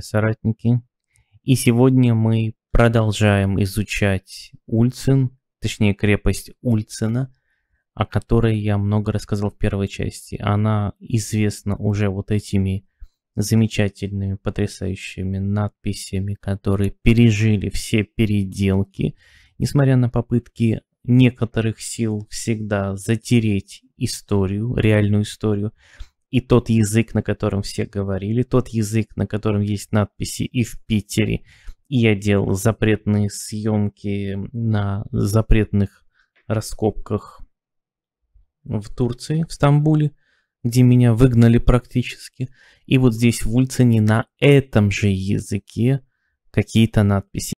соратники. И сегодня мы продолжаем изучать Ульцин, точнее крепость Ульцина, о которой я много рассказал в первой части. Она известна уже вот этими замечательными, потрясающими надписями, которые пережили все переделки, несмотря на попытки некоторых сил всегда затереть историю, реальную историю и тот язык, на котором все говорили, тот язык, на котором есть надписи и в Питере, и я делал запретные съемки на запретных раскопках в Турции, в Стамбуле, где меня выгнали практически. И вот здесь в Ульцине на этом же языке какие-то надписи.